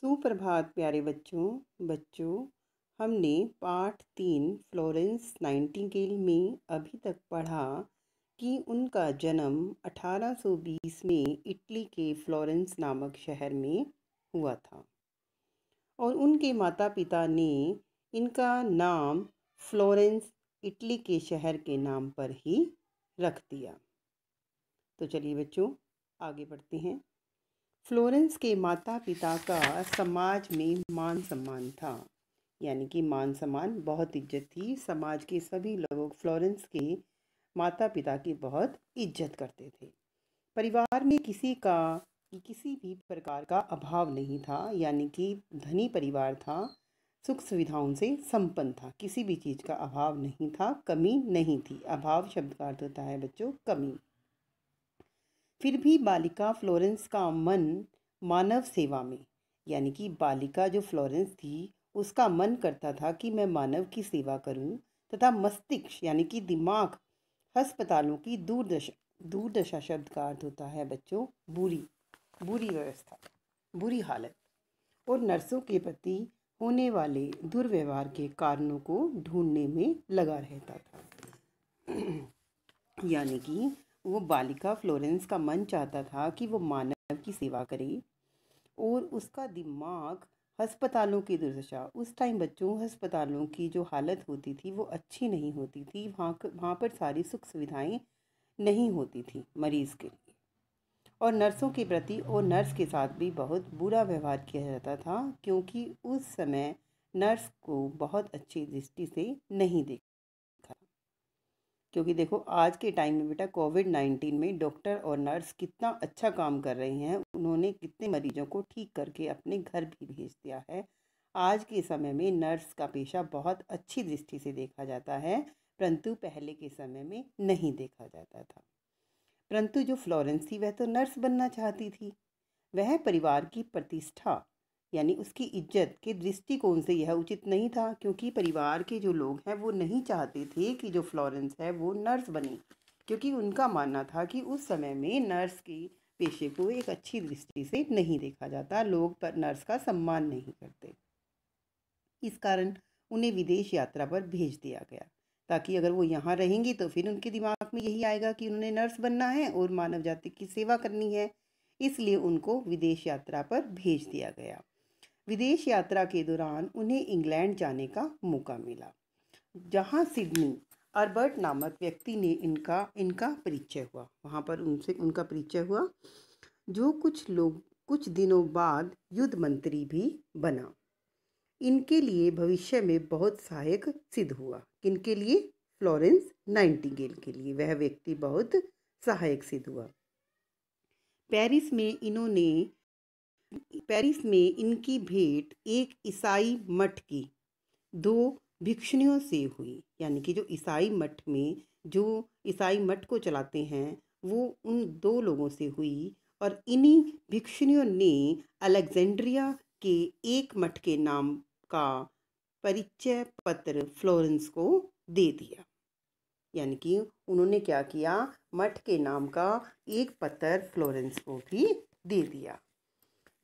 सुप्रभात प्यारे बच्चों बच्चों हमने पाठ तीन फ्लोरेंस नाइन्टिंगेल में अभी तक पढ़ा कि उनका जन्म 1820 में इटली के फ्लोरेंस नामक शहर में हुआ था और उनके माता पिता ने इनका नाम फ्लोरेंस इटली के शहर के नाम पर ही रख दिया तो चलिए बच्चों आगे बढ़ते हैं फ्लोरेंस के माता पिता का समाज में मान सम्मान था यानी कि मान सम्मान बहुत इज्जत थी समाज के सभी लोग फ्लोरेंस के माता पिता की बहुत इज्जत करते थे परिवार में किसी का किसी भी प्रकार का अभाव नहीं था यानी कि धनी परिवार था सुख सुविधाओं से संपन्न था किसी भी चीज़ का अभाव नहीं था कमी नहीं थी अभाव शब्द का अर्थ होता है बच्चों कमी फिर भी बालिका फ्लोरेंस का मन मानव सेवा में यानी कि बालिका जो फ्लोरेंस थी उसका मन करता था कि मैं मानव की सेवा करूं तथा मस्तिष्क यानी कि दिमाग अस्पतालों की दूरदशा दूरदशा शब्द का अर्थ होता है बच्चों बुरी बुरी व्यवस्था बुरी हालत और नर्सों के प्रति होने वाले दुर्व्यवहार के कारणों को ढूंढने में लगा रहता था यानी कि वो बालिका फ्लोरेंस का मन चाहता था कि वो मानव की सेवा करे और उसका दिमाग अस्पतालों की दुर्दशा उस टाइम बच्चों अस्पतालों की जो हालत होती थी वो अच्छी नहीं होती थी वहाँ वहाँ पर सारी सुख सुविधाएं नहीं होती थी मरीज़ के लिए और नर्सों के प्रति और नर्स के साथ भी बहुत बुरा व्यवहार किया जाता था क्योंकि उस समय नर्स को बहुत अच्छी दृष्टि से नहीं देख क्योंकि देखो आज के टाइम में बेटा कोविड नाइन्टीन में डॉक्टर और नर्स कितना अच्छा काम कर रहे हैं उन्होंने कितने मरीजों को ठीक करके अपने घर भी भेज दिया है आज के समय में नर्स का पेशा बहुत अच्छी दृष्टि से देखा जाता है परंतु पहले के समय में नहीं देखा जाता था परंतु जो फ्लोरेंस थी वह तो नर्स बनना चाहती थी वह परिवार की प्रतिष्ठा यानी उसकी इज्जत के दृष्टिकोण से यह उचित नहीं था क्योंकि परिवार के जो लोग हैं वो नहीं चाहते थे कि जो फ्लोरेंस है वो नर्स बने क्योंकि उनका मानना था कि उस समय में नर्स के पेशे को एक अच्छी दृष्टि से नहीं देखा जाता लोग पर नर्स का सम्मान नहीं करते इस कारण उन्हें विदेश यात्रा पर भेज दिया गया ताकि अगर वो यहाँ रहेंगी तो फिर उनके दिमाग में यही आएगा कि उन्हें नर्स बनना है और मानव जाति की सेवा करनी है इसलिए उनको विदेश यात्रा पर भेज दिया गया विदेश यात्रा के दौरान उन्हें इंग्लैंड जाने का मौका मिला जहाँ सिडनी अरबर्ट नामक व्यक्ति ने इनका इनका परिचय हुआ वहाँ पर उनसे उनका परिचय हुआ जो कुछ लोग कुछ दिनों बाद युद्ध मंत्री भी बना इनके लिए भविष्य में बहुत सहायक सिद्ध हुआ किनके लिए फ्लोरेंस नाइन्टीगेल के लिए वह व्यक्ति बहुत सहायक सिद्ध हुआ पेरिस में इन्होंने पेरिस में इनकी भेंट एक ईसाई मठ की दो भिक्षुणियों से हुई यानी कि जो ईसाई मठ में जो ईसाई मठ को चलाते हैं वो उन दो लोगों से हुई और इन्हीं भिक्षुणियों ने अलेक्जेंड्रिया के एक मठ के नाम का परिचय पत्र फ्लोरेंस को दे दिया यानी कि उन्होंने क्या किया मठ के नाम का एक पत्र फ्लोरेंस को भी दे दिया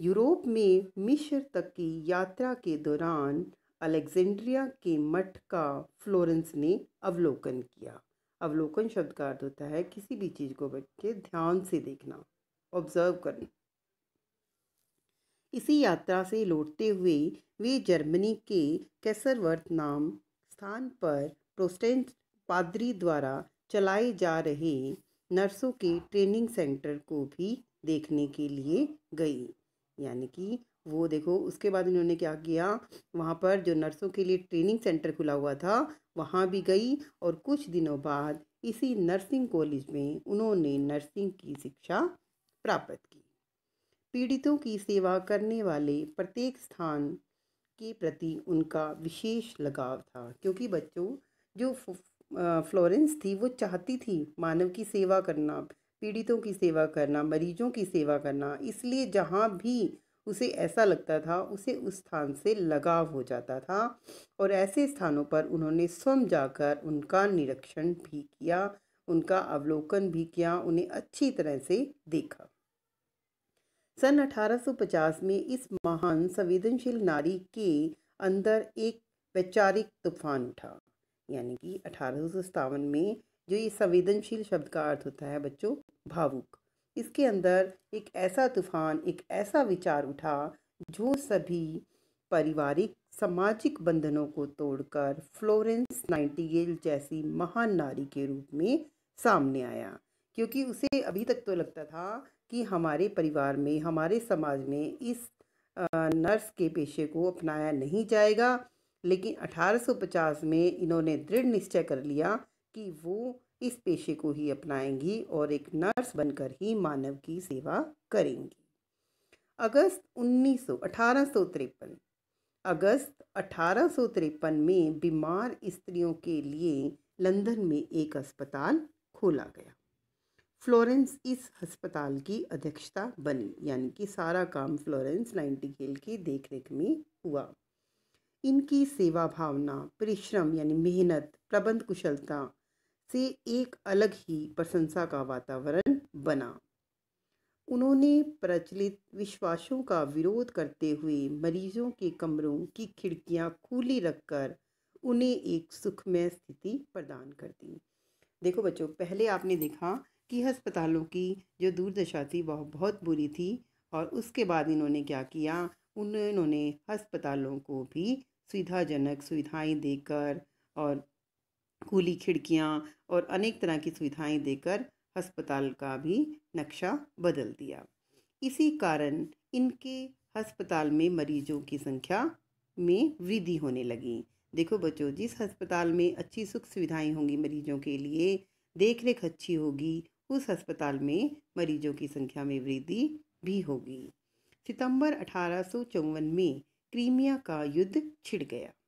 यूरोप में मिश्र तक की यात्रा के दौरान अलेक्जेंड्रिया के मठ का फ्लोरेंस ने अवलोकन किया अवलोकन शब्द का अर्थ होता है किसी भी चीज़ को के ध्यान से देखना ऑब्जर्व करना इसी यात्रा से लौटते हुए वे जर्मनी के कैसरवर्थ नाम स्थान पर प्रोस्टेंट पादरी द्वारा चलाए जा रहे नर्सों के ट्रेनिंग सेंटर को भी देखने के लिए गई यानी कि वो देखो उसके बाद इन्होंने क्या किया वहाँ पर जो नर्सों के लिए ट्रेनिंग सेंटर खुला हुआ था वहाँ भी गई और कुछ दिनों बाद इसी नर्सिंग कॉलेज में उन्होंने नर्सिंग की शिक्षा प्राप्त की पीड़ितों की सेवा करने वाले प्रत्येक स्थान के प्रति उनका विशेष लगाव था क्योंकि बच्चों जो फ्लोरेंस थी वो चाहती थी मानव की सेवा करना पीड़ितों की सेवा करना मरीजों की सेवा करना इसलिए जहाँ भी उसे ऐसा लगता था उसे उस स्थान से लगाव हो जाता था और ऐसे स्थानों पर उन्होंने स्वयं जाकर उनका निरीक्षण भी किया उनका अवलोकन भी किया उन्हें अच्छी तरह से देखा सन 1850 में इस महान संवेदनशील नारी के अंदर एक वैचारिक तूफान उठा यानी कि अठारह में जो ये संवेदनशील शब्द का अर्थ होता है बच्चों भावुक इसके अंदर एक ऐसा तूफान एक ऐसा विचार उठा जो सभी पारिवारिक सामाजिक बंधनों को तोड़कर फ्लोरेंस नाइटिगेल जैसी महान नारी के रूप में सामने आया क्योंकि उसे अभी तक तो लगता था कि हमारे परिवार में हमारे समाज में इस नर्स के पेशे को अपनाया नहीं जाएगा लेकिन 1850 में इन्होंने दृढ़ निश्चय कर लिया कि वो इस पेशे को ही अपनाएंगी और एक नर्स बनकर ही मानव की सेवा करेंगी अगस्त उन्नीस सौ अगस्त अठारह में बीमार स्त्रियों के लिए लंदन में एक अस्पताल खोला गया फ्लोरेंस इस अस्पताल की अध्यक्षता बनी यानी कि सारा काम फ्लोरेंस नाइन्टी की देखरेख में हुआ इनकी सेवा भावना परिश्रम यानी मेहनत प्रबंध कुशलता से एक अलग ही प्रशंसा का वातावरण बना उन्होंने प्रचलित विश्वासों का विरोध करते हुए मरीजों के कमरों की खिड़कियां खुली रखकर उन्हें एक सुखमय स्थिति प्रदान कर दी देखो बच्चों पहले आपने देखा कि अस्पतालों की जो दुर्दशा थी वह बहुत बुरी थी और उसके बाद इन्होंने क्या किया उन्होंने अस्पतालों को भी सुविधाजनक सुविधाएं देकर और कूली खिड़कियां और अनेक तरह की सुविधाएं देकर अस्पताल का भी नक्शा बदल दिया इसी कारण इनके अस्पताल में मरीजों की संख्या में वृद्धि होने लगी देखो बच्चों जिस अस्पताल में अच्छी सुख सुविधाएं होंगी मरीजों के लिए देख रेख अच्छी होगी उस अस्पताल में मरीजों की संख्या में वृद्धि भी होगी सितंबर अठारह में क्रीमिया का युद्ध छिड़ गया